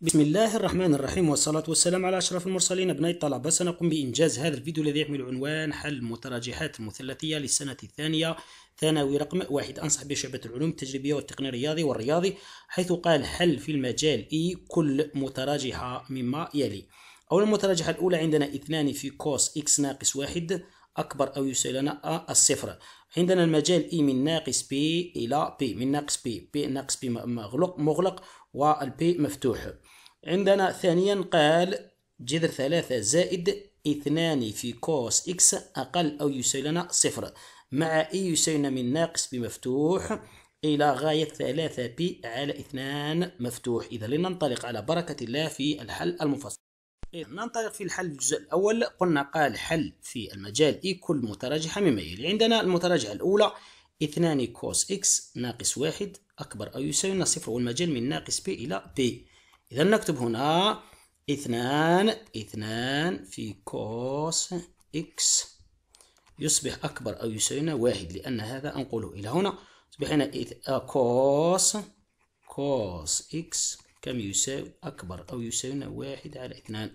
بسم الله الرحمن الرحيم والصلاة والسلام على أشرف المرسلين أبناء الطلبة سنقوم بإنجاز هذا الفيديو الذي يحمل عنوان حل المتراجحات المثلثية للسنة الثانية ثانوي رقم واحد أنصح به شعبة العلوم التجريبية والتقنية الرياضي والرياضي حيث قال حل في المجال إي كل متراجحة مما يلي أول المتراجحة الأولى عندنا اثنان في كوس إكس ناقص واحد أكبر أو يساوي لنا الصفر عندنا المجال إي e من ناقص بي إلى بي من ناقص بي بي ناقص بي مغلق مغلق والبي مفتوح عندنا ثانيا قال جذر ثلاثة زائد اثنان في كوس إكس أقل أو يساوي لنا صفر مع إي e يساوي من ناقص بي مفتوح إلى غاية ثلاثة بي على اثنان مفتوح إذا لننطلق على بركة الله في الحل المفصل إيه، ننطلق في الحل الجزء الأول قلنا قال حل في المجال إي كل متراجحة مما يلي عندنا المتراجحة الأولى 2 كوس إكس ناقص واحد أكبر أو يساوي صفر والمجال من ناقص بي إلى بي إذا نكتب هنا اثنان اثنان في كوس إكس يصبح أكبر أو يساوي واحد لأن هذا أنقله إلى هنا يصبح هنا كوس كوس إكس كم يساوي أكبر أو يساوينا واحد على اثنان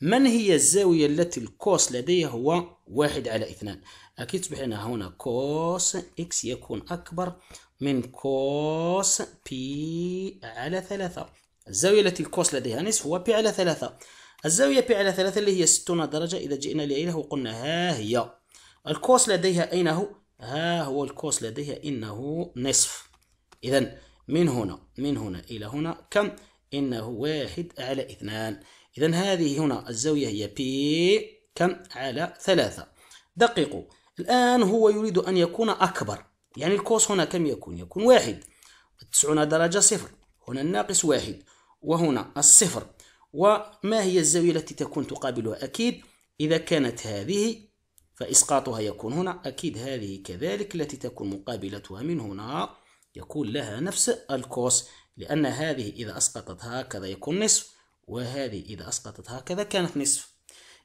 من هي الزاوية التي الكوس لديها هو واحد على اثنان أكيد تصبح هنا كوس إكس يكون أكبر من كوس بي على ثلاثة الزاوية التي الكوس لديها نصف هو بي على ثلاثة الزاوية بي على ثلاثة اللي هي ستون درجة إذا جئنا لإله وقلنا ها هي الكوس لديها أين هو؟ ها هو الكوس لديها إنه نصف إذا من هنا من هنا إلى هنا كم؟ إنه واحد على اثنان إذا هذه هنا الزاوية هي بي كم على ثلاثة دققوا الآن هو يريد أن يكون أكبر يعني الكوس هنا كم يكون؟ يكون واحد تسعون درجة صفر هنا الناقص واحد وهنا الصفر وما هي الزاوية التي تكون تقابلها أكيد إذا كانت هذه فإسقاطها يكون هنا أكيد هذه كذلك التي تكون مقابلتها من هنا يكون لها نفس الكوس لأن هذه إذا أسقطت هكذا يكون نصف وهذه إذا أسقطت هكذا كانت نصف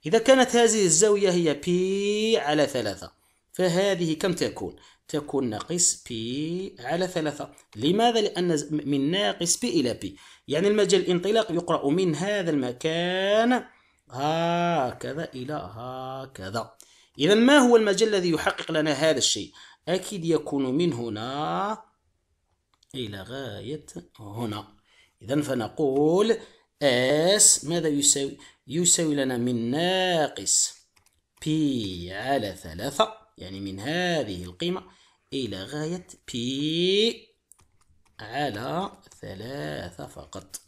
إذا كانت هذه الزاوية هي بي على ثلاثة فهذه كم تكون؟ تكون ناقص بي على ثلاثة لماذا؟ لأن من ناقص بي إلى بي يعني المجال الانطلاق يقرأ من هذا المكان هكذا إلى هكذا إذا ما هو المجال الذي يحقق لنا هذا الشيء؟ أكيد يكون من هنا إلى غاية هنا إذا فنقول S ماذا يساوي؟ يساوي لنا من ناقص P على ثلاثة يعني من هذه القيمة إلى غاية P على ثلاثة فقط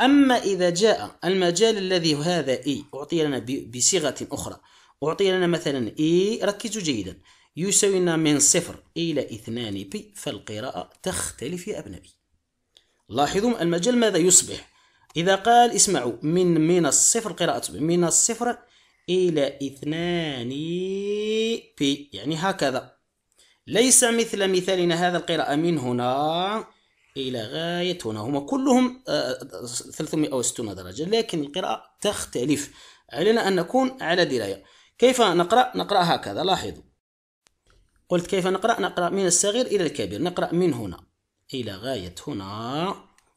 أما إذا جاء المجال الذي هذا E أعطي لنا بصيغة أخرى أعطي لنا مثلا E ركزوا جيدا يساوينا من صفر إلى اثنان بي فالقراءة تختلف يا أبنائي لاحظوا المجال ماذا يصبح إذا قال اسمعوا من من الصفر قراءة من الصفر إلى اثنان بي يعني هكذا ليس مثل مثالنا هذا القراءة من هنا إلى غاية هنا هما كلهم 360 آه، درجة لكن القراءة تختلف علينا أن نكون على دراية كيف نقرأ؟ نقرأ هكذا لاحظوا قلت كيف نقرأ نقرأ من الصغير إلى الكبير نقرأ من هنا إلى غاية هنا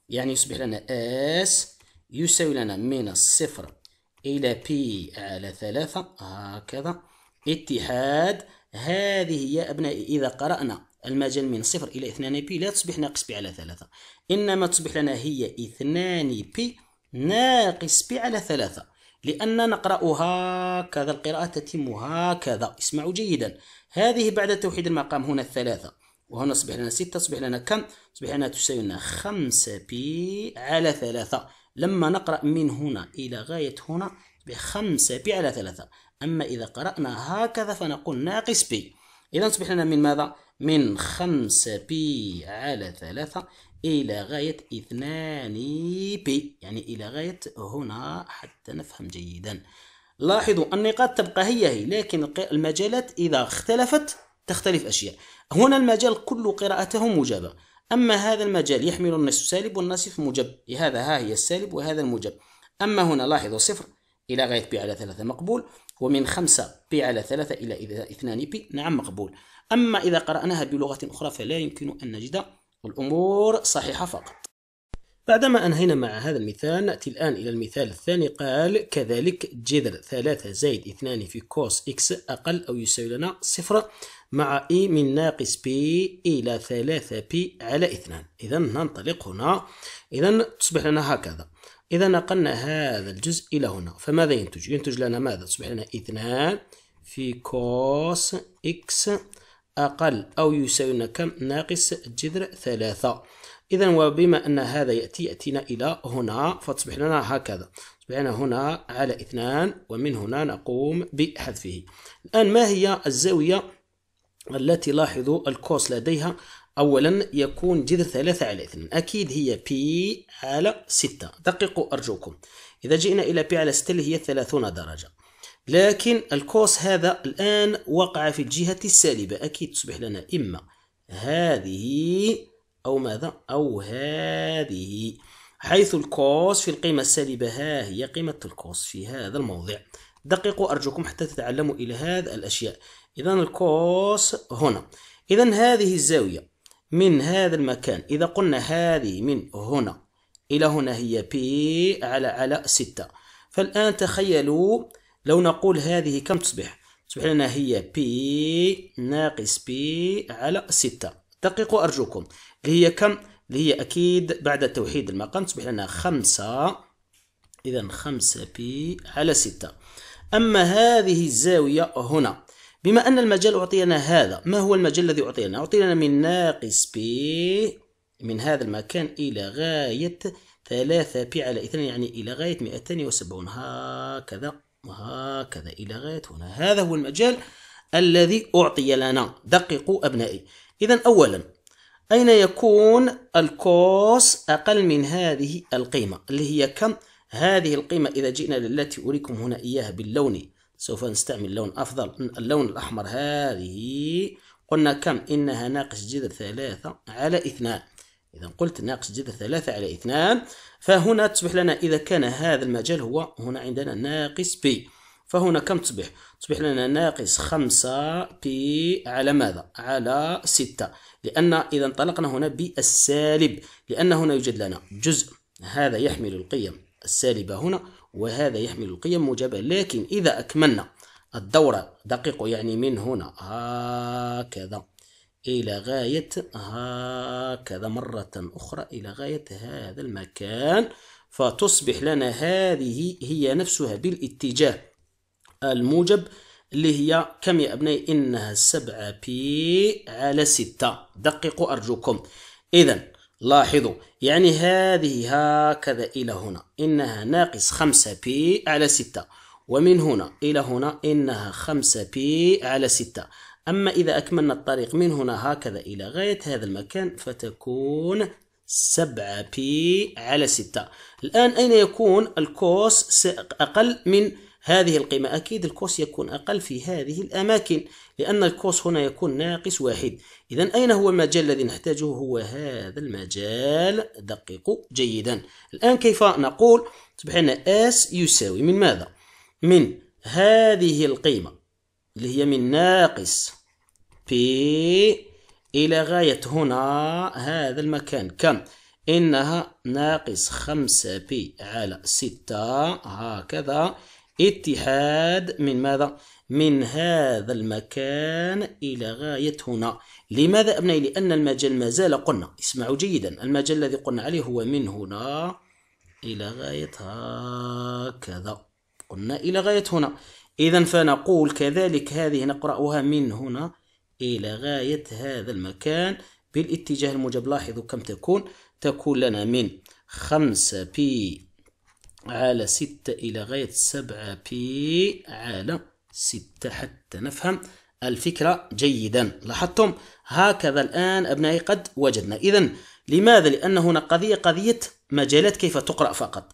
يعني يصبح لنا اس يساوي لنا من الصفر إلى بي على ثلاثة هكذا اتحاد هذه هي أبنائي إذا قرأنا المجال من صفر إلى اثنان بي لا تصبح ناقص بي على ثلاثة إنما تصبح لنا هي اثنان بي ناقص بي على ثلاثة لأن نقرأ هكذا القراءة تتم هكذا اسمعوا جيدا هذه بعد توحيد المقام هنا الثلاثة وهنا أصبح لنا ستة أصبح لنا كم أصبح لنا تساوي لنا خمسة بي على ثلاثة لما نقرأ من هنا إلى غاية هنا بخمسة بي على ثلاثة أما إذا قرأنا هكذا فنقول ناقص بي إذا أصبح لنا من ماذا؟ من خمسة بي على ثلاثة إلى غاية اثنان بي يعني إلى غاية هنا حتى نفهم جيدا لاحظوا النقاط تبقى هي هي لكن المجالات إذا اختلفت تختلف أشياء هنا المجال كل قراءته موجبة أما هذا المجال يحمل النصف سالب والنصف موجب هذا ها هي السالب وهذا الموجب أما هنا لاحظوا صفر إلى غاية بي على ثلاثة مقبول ومن خمسة بي على ثلاثة إلى إذا اثنان بي نعم مقبول أما إذا قرأناها بلغة أخرى فلا يمكن أن نجد والأمور صحيحة فقط بعدما أنهينا مع هذا المثال نأتي الآن إلى المثال الثاني قال كذلك جذر ثلاثة زائد اثنان في كوس إكس أقل أو يساوي لنا صفر مع إي e من ناقص بي إلى ثلاثة بي على اثنان إذا ننطلق هنا إذا تصبح لنا هكذا إذا نقلنا هذا الجزء إلى هنا فماذا ينتج؟ ينتج لنا ماذا؟ تصبح لنا اثنان في كوس إكس أقل أو يساوي كم ناقص جذر ثلاثة إذا وبما أن هذا يأتي يأتينا إلى هنا فتصبح لنا هكذا تصبح لنا هنا على اثنان ومن هنا نقوم بحذفه الآن ما هي الزاوية التي لاحظوا الكوس لديها أولا يكون جذر ثلاثة على اثنان أكيد هي بي على ستة دققوا أرجوكم إذا جئنا إلى بي على ستة اللي هي ثلاثون درجة لكن الكوس هذا الآن وقع في الجهة السالبة أكيد تصبح لنا إما هذه أو ماذا أو هذه حيث الكوس في القيمة السالبة ها هي قيمة الكوس في هذا الموضع دققوا أرجوكم حتى تتعلموا إلى هذا الأشياء إذا الكوس هنا إذا هذه الزاوية من هذا المكان إذا قلنا هذه من هنا إلى هنا هي بي على على 6 فالآن تخيلوا لو نقول هذه كم تصبح تصبح لنا هي بي ناقص بي على 6 دققوا أرجوكم اللي هي كم اللي هي أكيد بعد توحيد المقام تصبح لنا 5 إذا 5 بي على 6 أما هذه الزاوية هنا بما أن المجال أعطينا هذا ما هو المجال الذي أعطينا أعطينا من ناقص بي من هذا المكان إلى غاية 3 بي على 2 يعني إلى غاية 270 هكذا وهكذا إلى غاية هنا هذا هو المجال الذي أعطي لنا دققوا أبنائي إذا أولا أين يكون الكوس أقل من هذه القيمة اللي هي كم هذه القيمة إذا جئنا للتي أريكم هنا إياها باللون سوف نستعمل لون أفضل اللون الأحمر هذه قلنا كم إنها ناقص جذر ثلاثة على اثنان إذا قلت ناقص جذر ثلاثة على اثنان فهنا تصبح لنا إذا كان هذا المجال هو هنا عندنا ناقص بي فهنا كم تصبح؟ تصبح لنا ناقص خمسة بي على ماذا؟ على ستة لأن إذا انطلقنا هنا بالسالب لأن هنا يوجد لنا جزء هذا يحمل القيم السالبة هنا وهذا يحمل القيم موجبة لكن إذا أكملنا الدورة دقيقة يعني من هنا هكذا إلى غاية هكذا مرة أخرى إلى غاية هذا المكان فتصبح لنا هذه هي نفسها بالاتجاه الموجب اللي هي كم يا أبنائي إنها 7 بي على 6 دققوا أرجوكم إذا لاحظوا يعني هذه هكذا إلى هنا إنها ناقص 5 بي على 6 ومن هنا إلى هنا إنها 5 بي على 6 أما إذا أكملنا الطريق من هنا هكذا إلى غاية هذا المكان فتكون 7 بي على 6 الآن أين يكون الكوس أقل من هذه القيمة أكيد الكوس يكون أقل في هذه الأماكن لأن الكوس هنا يكون ناقص واحد إذا أين هو المجال الذي نحتاجه هو هذا المجال دققوا جيدا الآن كيف نقول تصبح S يساوي من ماذا من هذه القيمة اللي هي من ناقص بي إلى غاية هنا هذا المكان كم؟ إنها ناقص خمسة بي على ستة هكذا اتحاد من ماذا؟ من هذا المكان إلى غاية هنا لماذا أبني؟ لأن المجال ما زال قلنا اسمعوا جيدا المجال الذي قلنا عليه هو من هنا إلى غاية هكذا قلنا إلى غاية هنا إذا فنقول كذلك هذه نقرأها من هنا إلى غاية هذا المكان بالاتجاه الموجب لاحظوا كم تكون تكون لنا من خمسة بي على ستة إلى غاية سبعة بي على ستة حتى نفهم الفكرة جيدا لاحظتم هكذا الآن أبنائي قد وجدنا إذا لماذا؟ لأن هنا قضية قضية مجالات كيف تقرأ فقط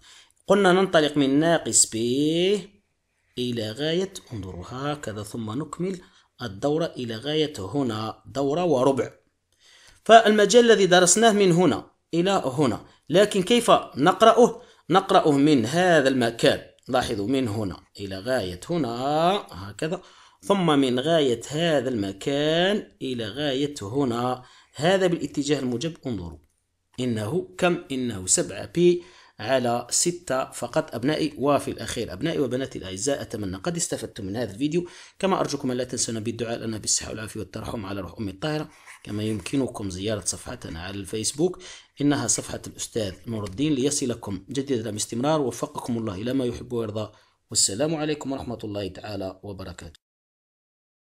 قلنا ننطلق من ناقص بي إلى غاية انظروا هكذا ثم نكمل الدورة إلى غاية هنا دورة وربع فالمجال الذي درسناه من هنا إلى هنا لكن كيف نقرأه؟ نقرأه من هذا المكان لاحظوا من هنا إلى غاية هنا هكذا ثم من غاية هذا المكان إلى غاية هنا هذا بالاتجاه الموجب انظروا إنه كم؟ إنه 7 بي على ستة فقط أبنائي وفي الأخير أبنائي وبناتي الأعزاء أتمنى قد استفدتم من هذا الفيديو كما أرجوكم أن لا تنسونا بالدعاء لنا بالصحة والعافية والترحم على روح أمي الطاهرة كما يمكنكم زيارة صفحتنا على الفيسبوك إنها صفحة الأستاذ نور الدين ليصلكم جديدا باستمرار وفقكم الله إلى ما يحب ويرضى والسلام عليكم ورحمة الله تعالى وبركاته